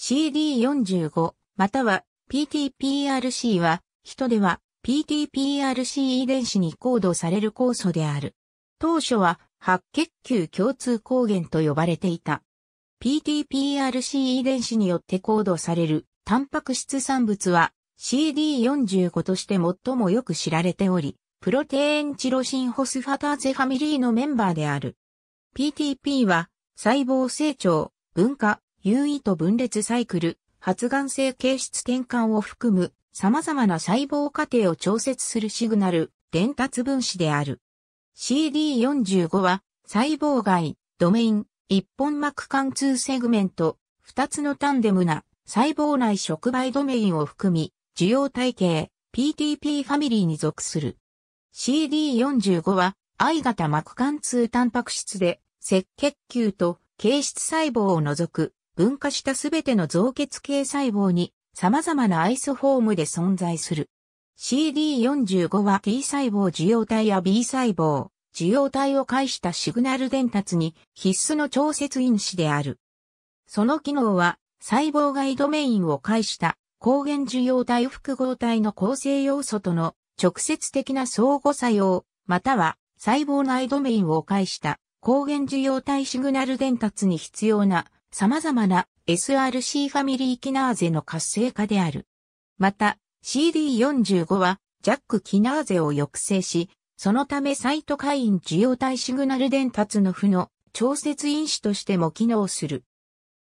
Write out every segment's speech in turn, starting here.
CD45 または PTPRC は、人では PTPRC 遺伝子にコードされる酵素である。当初は白血球共通抗原と呼ばれていた。PTPRC 遺伝子によってコードされるタンパク質産物は CD45 として最もよく知られており、プロテインチロシンホスファターゼファミリーのメンバーである。PTP は細胞成長、分化、優位と分裂サイクル、発がん性形質転換を含む様々な細胞過程を調節するシグナル、伝達分子である。CD45 は細胞外、ドメイン、一本膜貫通セグメント、二つのタンデムな細胞内触媒ドメインを含み、受容体系、PTP ファミリーに属する。CD45 は I 型膜貫通タンパク質で、赤血球と形質細胞を除く分化したすべての造血系細胞に様々なアイスフォームで存在する。CD45 は T 細胞受容体や B 細胞、受容体を介したシグナル伝達に必須の調節因子である。その機能は細胞外ドメインを介した抗原受容体複合体の構成要素との直接的な相互作用、または細胞内ドメインを介した抗原受容体シグナル伝達に必要な様々な SRC ファミリーキナーゼの活性化である。また、CD45 はジャックキナーゼを抑制し、そのためサイトカイン受容体シグナル伝達の負の調節因子としても機能する。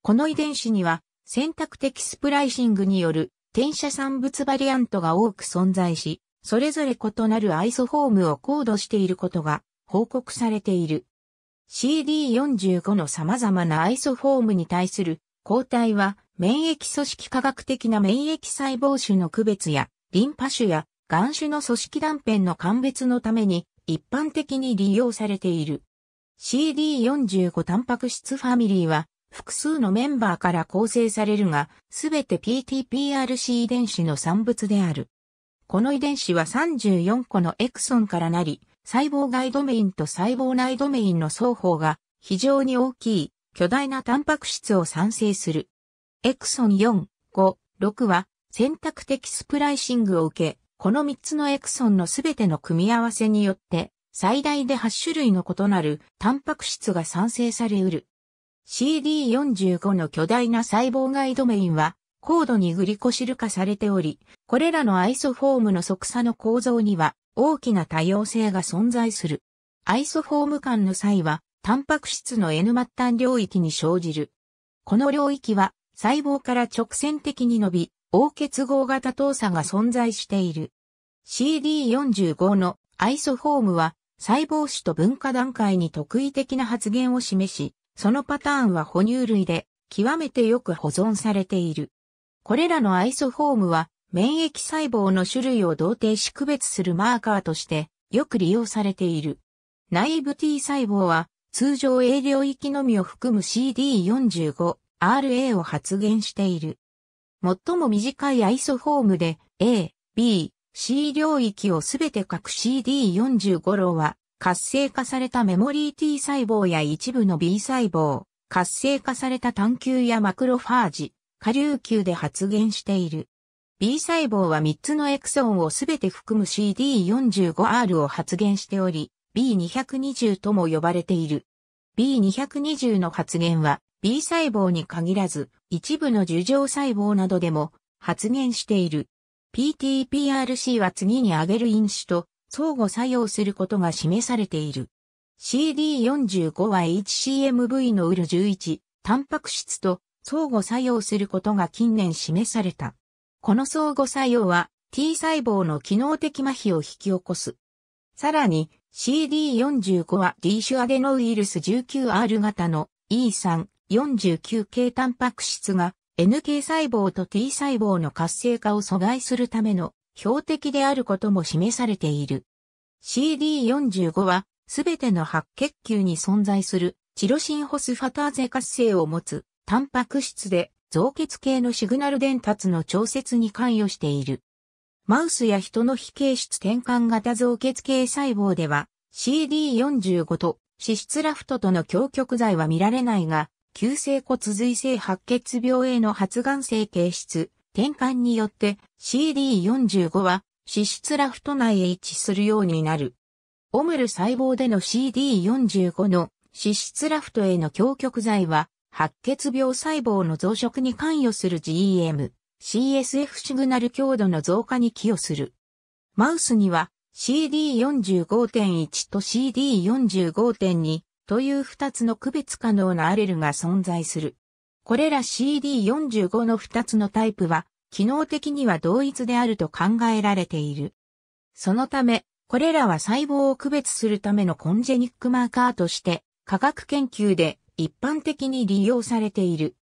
この遺伝子には選択的スプライシングによる転写産物バリアントが多く存在し、それぞれ異なるアイソフォームをコードしていることが報告されている。CD45 の様々なアイソフォームに対する抗体は免疫組織科学的な免疫細胞種の区別やリンパ種や眼種の組織断片の鑑別のために一般的に利用されている。CD45 タンパク質ファミリーは複数のメンバーから構成されるが、すべて PTPRC 遺伝子の産物である。この遺伝子は34個のエクソンからなり、細胞外ドメインと細胞内ドメインの双方が非常に大きい巨大なタンパク質を産生する。エクソン4、5、6は選択的スプライシングを受け、この3つのエクソンのすべての組み合わせによって最大で8種類の異なるタンパク質が産生されうる。CD45 の巨大な細胞外ドメインは高度にグリコシル化されており、これらのアイソフォームの即座の構造には大きな多様性が存在する。アイソフォーム間の際は、タンパク質の N 末端領域に生じる。この領域は、細胞から直線的に伸び、大結合型等差が存在している。CD45 のアイソフォームは、細胞子と分化段階に特異的な発現を示し、そのパターンは哺乳類で、極めてよく保存されている。これらのアイソフォームは、免疫細胞の種類を同定し区別するマーカーとしてよく利用されている。内部 T 細胞は通常 A 領域のみを含む CD45、RA を発現している。最も短いアイソフォームで A、B、C 領域をすべて各 CD45 炉は活性化されたメモリー T 細胞や一部の B 細胞、活性化された単球やマクロファージ、下流球で発現している。B 細胞は3つのエクソンをすべて含む CD45R を発現しており、B220 とも呼ばれている。B220 の発現は B 細胞に限らず一部の樹状細胞などでも発現している。PTPRC は次に挙げる因子と相互作用することが示されている。CD45 は HCMV のウル11、タンパク質と相互作用することが近年示された。この相互作用は T 細胞の機能的麻痺を引き起こす。さらに CD45 は D 種アデノウイルス 19R 型の E3、49系タンパク質が NK 細胞と T 細胞の活性化を阻害するための標的であることも示されている。CD45 はすべての白血球に存在するチロシンホスファターゼ活性を持つタンパク質で造血系のシグナル伝達の調節に関与している。マウスや人の非形質転換型造血系細胞では CD45 と脂質ラフトとの協極剤は見られないが、急性骨髄性白血病への発がん性形質転換によって CD45 は脂質ラフト内へ位置するようになる。オムル細胞での CD45 の脂質ラフトへの協極剤は白血病細胞の増殖に関与する GEM、CSF シグナル強度の増加に寄与する。マウスには CD45.1 と CD45.2 という2つの区別可能なアレルが存在する。これら CD45 の2つのタイプは、機能的には同一であると考えられている。そのため、これらは細胞を区別するためのコンジェニックマーカーとして、科学研究で一般的に利用されている。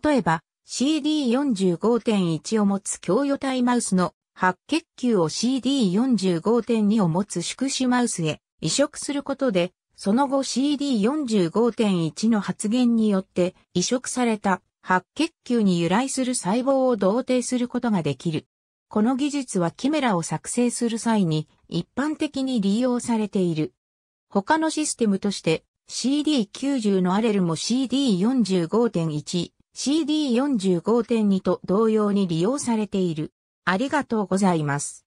例えば、CD45.1 を持つ共用体マウスの白血球を CD45.2 を持つ宿主マウスへ移植することで、その後 CD45.1 の発現によって移植された白血球に由来する細胞を同定することができる。この技術はキメラを作成する際に一般的に利用されている。他のシステムとして CD90 のアレルも CD45.1、CD45.2 と同様に利用されている。ありがとうございます。